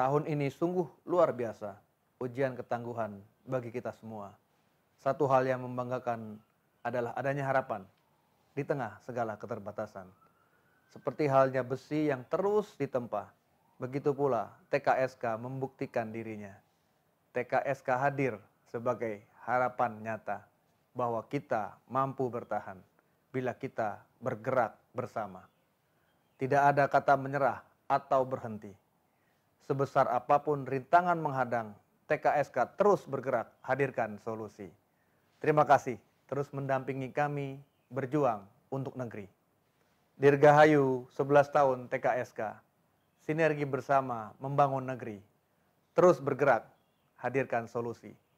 Tahun ini sungguh luar biasa, ujian ketangguhan bagi kita semua. Satu hal yang membanggakan adalah adanya harapan di tengah segala keterbatasan. Seperti halnya besi yang terus ditempa, begitu pula TKSK membuktikan dirinya. TKSK hadir sebagai harapan nyata bahwa kita mampu bertahan bila kita bergerak bersama. Tidak ada kata menyerah atau berhenti. Sebesar apapun rintangan menghadang, TKSK terus bergerak hadirkan solusi. Terima kasih terus mendampingi kami berjuang untuk negeri. Dirgahayu 11 tahun TKSK, sinergi bersama membangun negeri, terus bergerak hadirkan solusi.